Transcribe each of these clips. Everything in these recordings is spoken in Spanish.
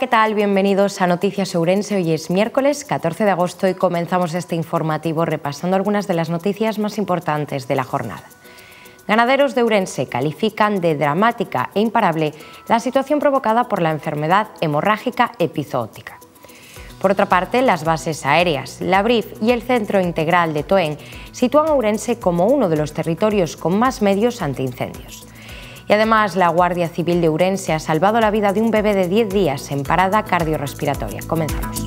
¿qué tal? Bienvenidos a Noticias Eurense. Hoy es miércoles 14 de agosto y comenzamos este informativo repasando algunas de las noticias más importantes de la jornada. Ganaderos de Eurense califican de dramática e imparable la situación provocada por la enfermedad hemorrágica epizootica. Por otra parte, las bases aéreas, la BRIF y el Centro Integral de Toen sitúan a Ourense como uno de los territorios con más medios antiincendios. Y además, la Guardia Civil de Urense ha salvado la vida de un bebé de 10 días en parada cardiorrespiratoria. Comenzamos.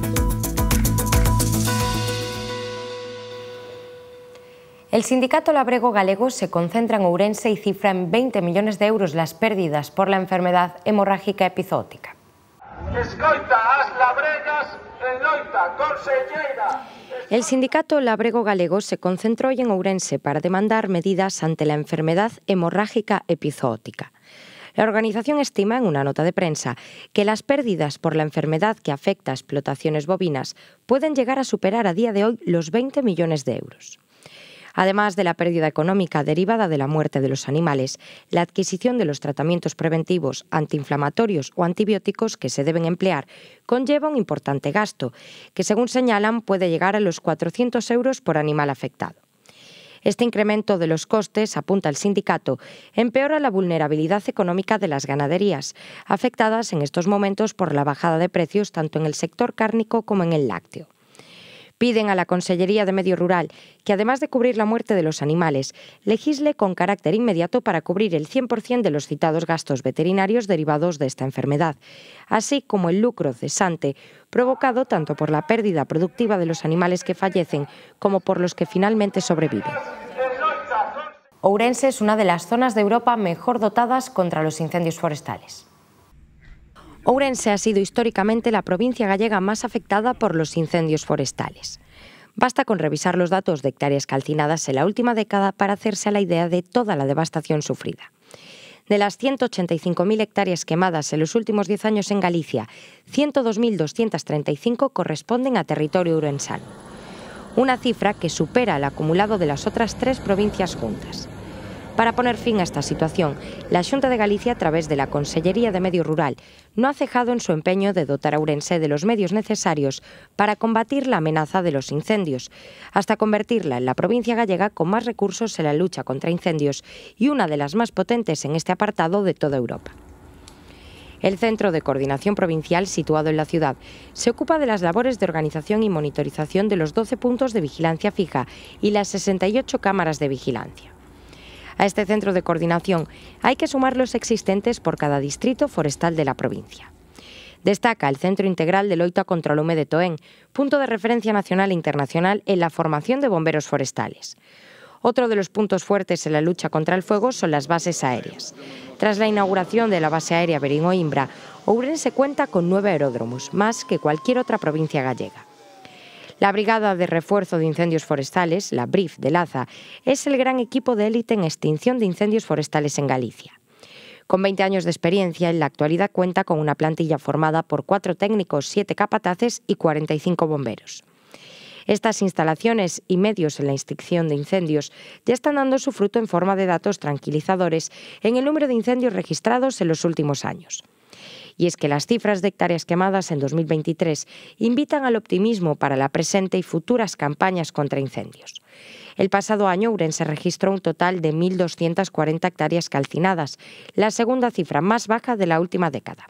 El sindicato labrego galego se concentra en Ourense y cifra en 20 millones de euros las pérdidas por la enfermedad hemorrágica epizótica. El sindicato Labrego Galego se concentró hoy en Ourense para demandar medidas ante la enfermedad hemorrágica epizootica. La organización estima en una nota de prensa que las pérdidas por la enfermedad que afecta a explotaciones bovinas pueden llegar a superar a día de hoy los 20 millones de euros. Además de la pérdida económica derivada de la muerte de los animales, la adquisición de los tratamientos preventivos, antiinflamatorios o antibióticos que se deben emplear conlleva un importante gasto, que según señalan puede llegar a los 400 euros por animal afectado. Este incremento de los costes, apunta el sindicato, empeora la vulnerabilidad económica de las ganaderías, afectadas en estos momentos por la bajada de precios tanto en el sector cárnico como en el lácteo. Piden a la Consellería de Medio Rural que, además de cubrir la muerte de los animales, legisle con carácter inmediato para cubrir el 100% de los citados gastos veterinarios derivados de esta enfermedad, así como el lucro cesante provocado tanto por la pérdida productiva de los animales que fallecen como por los que finalmente sobreviven. Ourense es una de las zonas de Europa mejor dotadas contra los incendios forestales. Ourense ha sido históricamente la provincia gallega más afectada por los incendios forestales. Basta con revisar los datos de hectáreas calcinadas en la última década para hacerse a la idea de toda la devastación sufrida. De las 185.000 hectáreas quemadas en los últimos 10 años en Galicia, 102.235 corresponden a territorio urensano. Una cifra que supera el acumulado de las otras tres provincias juntas. Para poner fin a esta situación, la Xunta de Galicia, a través de la Consellería de Medio Rural, no ha cejado en su empeño de dotar a Urense de los medios necesarios para combatir la amenaza de los incendios, hasta convertirla en la provincia gallega con más recursos en la lucha contra incendios y una de las más potentes en este apartado de toda Europa. El Centro de Coordinación Provincial, situado en la ciudad, se ocupa de las labores de organización y monitorización de los 12 puntos de vigilancia fija y las 68 cámaras de vigilancia a este centro de coordinación hay que sumar los existentes por cada distrito forestal de la provincia. Destaca el Centro Integral de Loita contra el Hume de Toén, punto de referencia nacional e internacional en la formación de bomberos forestales. Otro de los puntos fuertes en la lucha contra el fuego son las bases aéreas. Tras la inauguración de la base aérea Beringo-Imbra, Ourense cuenta con nueve aeródromos, más que cualquier otra provincia gallega. La Brigada de Refuerzo de Incendios Forestales, la BRIF de Laza, es el gran equipo de élite en extinción de incendios forestales en Galicia. Con 20 años de experiencia, en la actualidad cuenta con una plantilla formada por cuatro técnicos, siete capataces y 45 bomberos. Estas instalaciones y medios en la extinción de incendios ya están dando su fruto en forma de datos tranquilizadores en el número de incendios registrados en los últimos años. Y es que las cifras de hectáreas quemadas en 2023 invitan al optimismo para la presente y futuras campañas contra incendios. El pasado año, Urense registró un total de 1.240 hectáreas calcinadas, la segunda cifra más baja de la última década.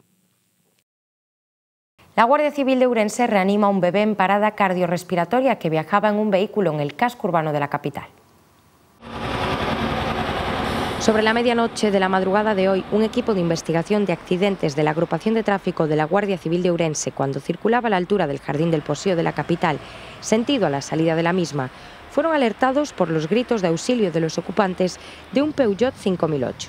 La Guardia Civil de Urense reanima a un bebé en parada cardiorrespiratoria que viajaba en un vehículo en el casco urbano de la capital. Sobre la medianoche de la madrugada de hoy, un equipo de investigación de accidentes de la agrupación de tráfico de la Guardia Civil de Ourense, cuando circulaba a la altura del Jardín del Poseo de la capital, sentido a la salida de la misma, fueron alertados por los gritos de auxilio de los ocupantes de un Peugeot 5008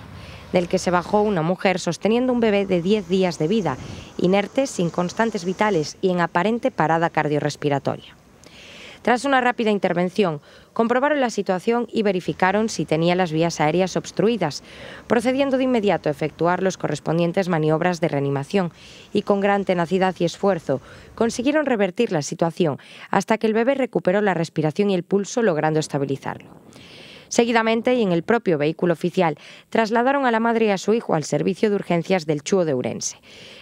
del que se bajó una mujer sosteniendo un bebé de 10 días de vida, inerte, sin constantes vitales y en aparente parada cardiorrespiratoria. Tras una rápida intervención, comprobaron la situación y verificaron si tenía las vías aéreas obstruidas, procediendo de inmediato a efectuar los correspondientes maniobras de reanimación y con gran tenacidad y esfuerzo consiguieron revertir la situación hasta que el bebé recuperó la respiración y el pulso logrando estabilizarlo. Seguidamente, y en el propio vehículo oficial, trasladaron a la madre y a su hijo al servicio de urgencias del Chuo de Urense,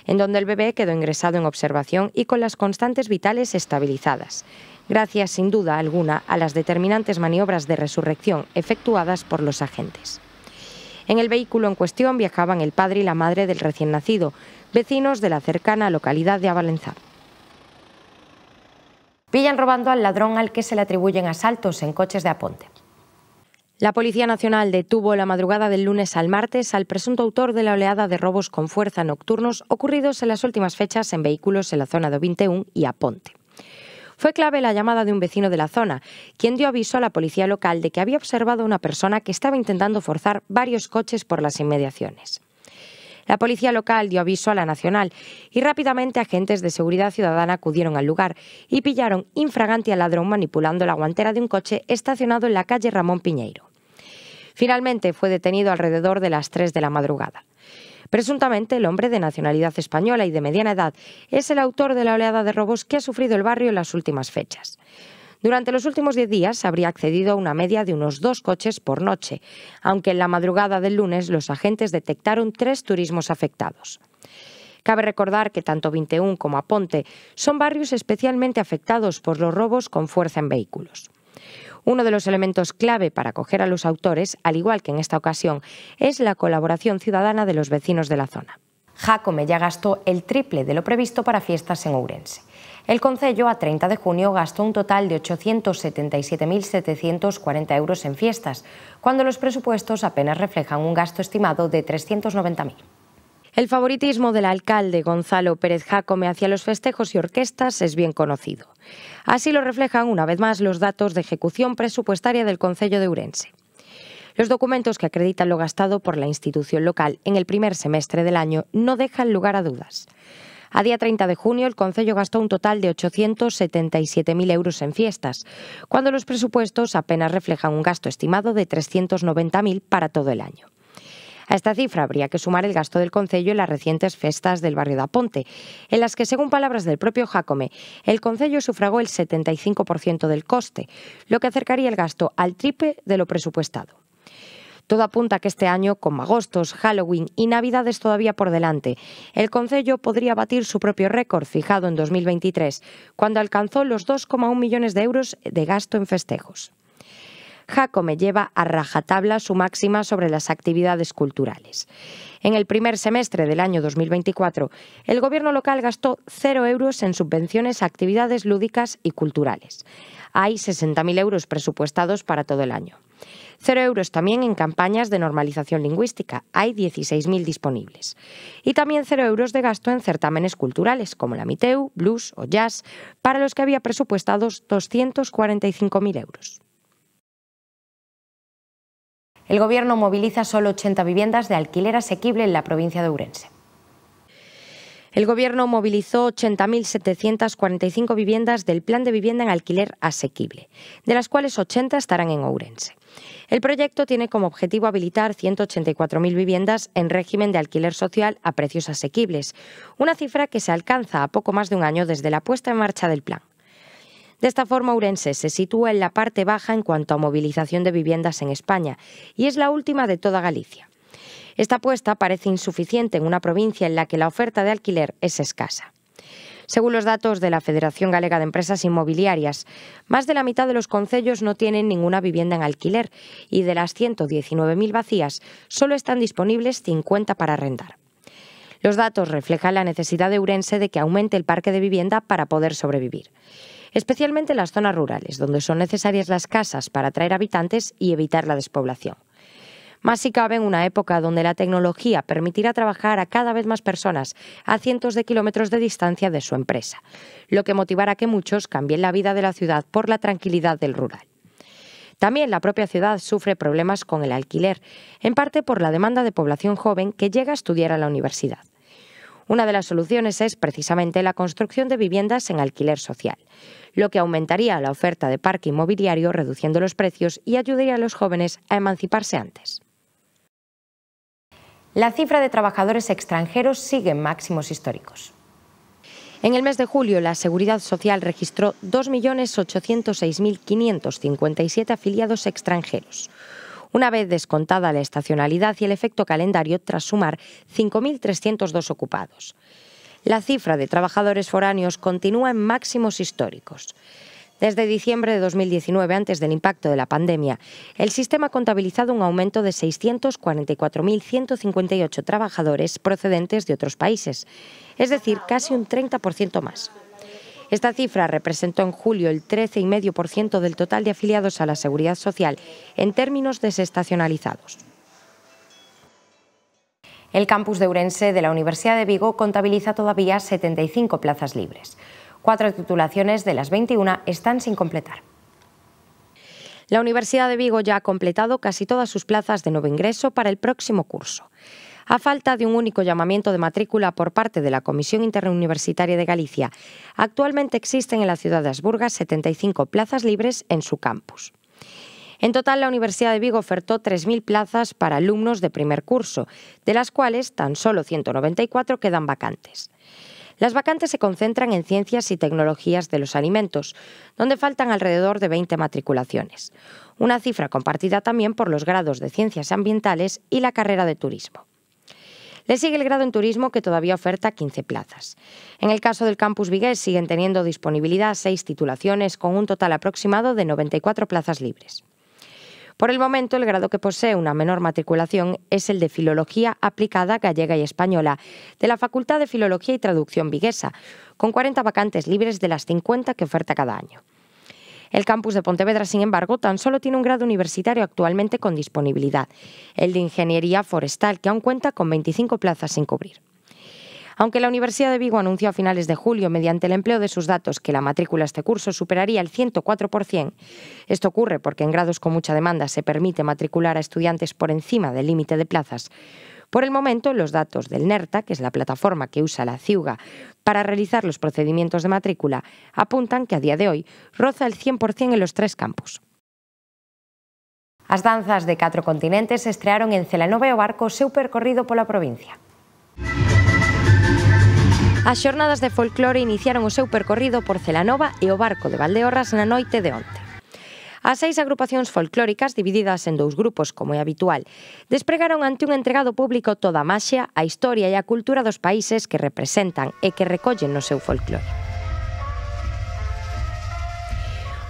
en donde el bebé quedó ingresado en observación y con las constantes vitales estabilizadas gracias sin duda alguna a las determinantes maniobras de resurrección efectuadas por los agentes. En el vehículo en cuestión viajaban el padre y la madre del recién nacido, vecinos de la cercana localidad de Avalenzá. Pillan robando al ladrón al que se le atribuyen asaltos en coches de Aponte. La Policía Nacional detuvo la madrugada del lunes al martes al presunto autor de la oleada de robos con fuerza nocturnos ocurridos en las últimas fechas en vehículos en la zona de 21 y Aponte. Fue clave la llamada de un vecino de la zona, quien dio aviso a la policía local de que había observado a una persona que estaba intentando forzar varios coches por las inmediaciones. La policía local dio aviso a la nacional y rápidamente agentes de seguridad ciudadana acudieron al lugar y pillaron infragante al ladrón manipulando la guantera de un coche estacionado en la calle Ramón Piñeiro. Finalmente fue detenido alrededor de las 3 de la madrugada. Presuntamente, el hombre de nacionalidad española y de mediana edad es el autor de la oleada de robos que ha sufrido el barrio en las últimas fechas. Durante los últimos 10 días habría accedido a una media de unos dos coches por noche, aunque en la madrugada del lunes los agentes detectaron tres turismos afectados. Cabe recordar que tanto 21 como Aponte son barrios especialmente afectados por los robos con fuerza en vehículos. Uno de los elementos clave para acoger a los autores, al igual que en esta ocasión, es la colaboración ciudadana de los vecinos de la zona. Jacome ya gastó el triple de lo previsto para fiestas en Ourense. El Concello, a 30 de junio, gastó un total de 877.740 euros en fiestas, cuando los presupuestos apenas reflejan un gasto estimado de 390.000. El favoritismo del alcalde Gonzalo Pérez Jacome hacia los festejos y orquestas es bien conocido. Así lo reflejan una vez más los datos de ejecución presupuestaria del Concello de Urense. Los documentos que acreditan lo gastado por la institución local en el primer semestre del año no dejan lugar a dudas. A día 30 de junio, el Concello gastó un total de 877.000 euros en fiestas, cuando los presupuestos apenas reflejan un gasto estimado de 390.000 para todo el año. A esta cifra habría que sumar el gasto del Concello en las recientes festas del barrio de Aponte, en las que, según palabras del propio Jacome, el Concello sufragó el 75% del coste, lo que acercaría el gasto al triple de lo presupuestado. Todo apunta a que este año, con magostos, Halloween y Navidades todavía por delante, el Concello podría batir su propio récord fijado en 2023, cuando alcanzó los 2,1 millones de euros de gasto en festejos. Jacome lleva a rajatabla su máxima sobre las actividades culturales. En el primer semestre del año 2024, el gobierno local gastó cero euros en subvenciones a actividades lúdicas y culturales. Hay 60.000 euros presupuestados para todo el año. Cero euros también en campañas de normalización lingüística. Hay 16.000 disponibles. Y también cero euros de gasto en certámenes culturales, como la Miteu, Blues o Jazz, para los que había presupuestados 245.000 euros. El Gobierno moviliza solo 80 viviendas de alquiler asequible en la provincia de Ourense. El Gobierno movilizó 80.745 viviendas del Plan de Vivienda en Alquiler Asequible, de las cuales 80 estarán en Ourense. El proyecto tiene como objetivo habilitar 184.000 viviendas en régimen de alquiler social a precios asequibles, una cifra que se alcanza a poco más de un año desde la puesta en marcha del plan. De esta forma, Urense se sitúa en la parte baja en cuanto a movilización de viviendas en España y es la última de toda Galicia. Esta apuesta parece insuficiente en una provincia en la que la oferta de alquiler es escasa. Según los datos de la Federación Galega de Empresas Inmobiliarias, más de la mitad de los concellos no tienen ninguna vivienda en alquiler y de las 119.000 vacías solo están disponibles 50 para arrendar. Los datos reflejan la necesidad de Urense de que aumente el parque de vivienda para poder sobrevivir especialmente en las zonas rurales, donde son necesarias las casas para atraer habitantes y evitar la despoblación. Más si cabe en una época donde la tecnología permitirá trabajar a cada vez más personas a cientos de kilómetros de distancia de su empresa, lo que motivará que muchos cambien la vida de la ciudad por la tranquilidad del rural. También la propia ciudad sufre problemas con el alquiler, en parte por la demanda de población joven que llega a estudiar a la universidad. Una de las soluciones es precisamente la construcción de viviendas en alquiler social, lo que aumentaría la oferta de parque inmobiliario reduciendo los precios y ayudaría a los jóvenes a emanciparse antes. La cifra de trabajadores extranjeros sigue en máximos históricos. En el mes de julio, la Seguridad Social registró 2.806.557 afiliados extranjeros, una vez descontada la estacionalidad y el efecto calendario, tras sumar 5.302 ocupados. La cifra de trabajadores foráneos continúa en máximos históricos. Desde diciembre de 2019, antes del impacto de la pandemia, el sistema ha contabilizado un aumento de 644.158 trabajadores procedentes de otros países, es decir, casi un 30% más. Esta cifra representó en julio el 13,5% del total de afiliados a la Seguridad Social en términos desestacionalizados. El campus de Urense de la Universidad de Vigo contabiliza todavía 75 plazas libres. Cuatro titulaciones de las 21 están sin completar. La Universidad de Vigo ya ha completado casi todas sus plazas de nuevo ingreso para el próximo curso a falta de un único llamamiento de matrícula por parte de la Comisión Interuniversitaria de Galicia. Actualmente existen en la ciudad de Asburgas 75 plazas libres en su campus. En total, la Universidad de Vigo ofertó 3.000 plazas para alumnos de primer curso, de las cuales tan solo 194 quedan vacantes. Las vacantes se concentran en ciencias y tecnologías de los alimentos, donde faltan alrededor de 20 matriculaciones, una cifra compartida también por los grados de ciencias ambientales y la carrera de turismo. Le sigue el grado en turismo que todavía oferta 15 plazas. En el caso del campus Vigués siguen teniendo disponibilidad seis titulaciones con un total aproximado de 94 plazas libres. Por el momento, el grado que posee una menor matriculación es el de Filología Aplicada Gallega y Española, de la Facultad de Filología y Traducción Viguesa, con 40 vacantes libres de las 50 que oferta cada año. El campus de Pontevedra, sin embargo, tan solo tiene un grado universitario actualmente con disponibilidad, el de Ingeniería Forestal, que aún cuenta con 25 plazas sin cubrir. Aunque la Universidad de Vigo anunció a finales de julio, mediante el empleo de sus datos, que la matrícula a este curso superaría el 104%, esto ocurre porque en grados con mucha demanda se permite matricular a estudiantes por encima del límite de plazas. Por el momento, los datos del NERTA, que es la plataforma que usa la CIUGA para realizar los procedimientos de matrícula, apuntan que a día de hoy roza el 100% en los tres campus. As danzas de catro continentes estrearon en Celanova e o barco seu percorrido pola provincia. As xornadas de folclore iniciaron o seu percorrido por Celanova e o barco de Valdeorras na noite de onte. As seis agrupacións folclóricas, divididas en dous grupos, como é habitual, despregaron ante un entregado público toda a máxia, a historia e a cultura dos países que representan e que recollen no seu folclore.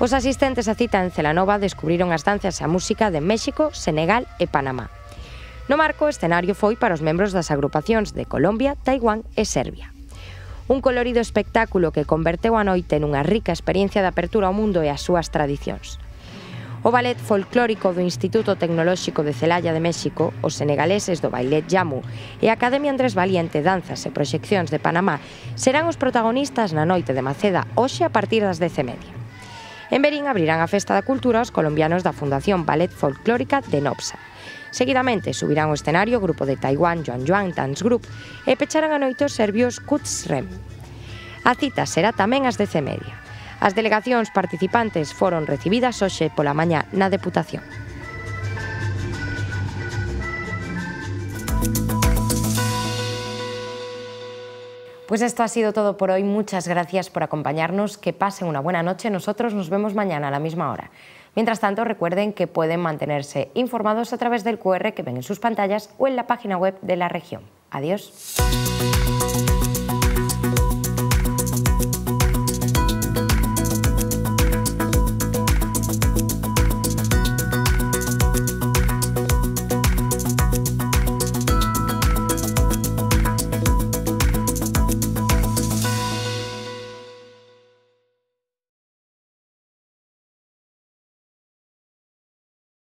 Os asistentes á cita en Celanova descubriron as danzas e a música de México, Senegal e Panamá. No marco, o escenario foi para os membros das agrupacións de Colombia, Taiwán e Serbia. Un colorido espectáculo que converteu a noite nunha rica experiencia de apertura ao mundo e ás súas tradicións. O ballet folclórico do Instituto Tecnolóxico de Celaya de México, os senegaleses do Bailet Yamu e a Academia Andrés Valiente Danzas e Proxeccións de Panamá serán os protagonistas na noite de Maceda hoxe a partir das 10:30. En Berín abrirán a Festa da Cultura os colombianos da Fundación Ballet Folclórica de Nopsa. Seguidamente subirán o escenario o grupo de Taiwán Joan Joan Dance Group e pecharán a noite os serbios Kutsrem. A cita será tamén ás 10:30. Las delegaciones participantes fueron recibidas por la mañana la Deputación. Pues esto ha sido todo por hoy. Muchas gracias por acompañarnos. Que pasen una buena noche. Nosotros nos vemos mañana a la misma hora. Mientras tanto, recuerden que pueden mantenerse informados a través del QR que ven en sus pantallas o en la página web de la región. Adiós.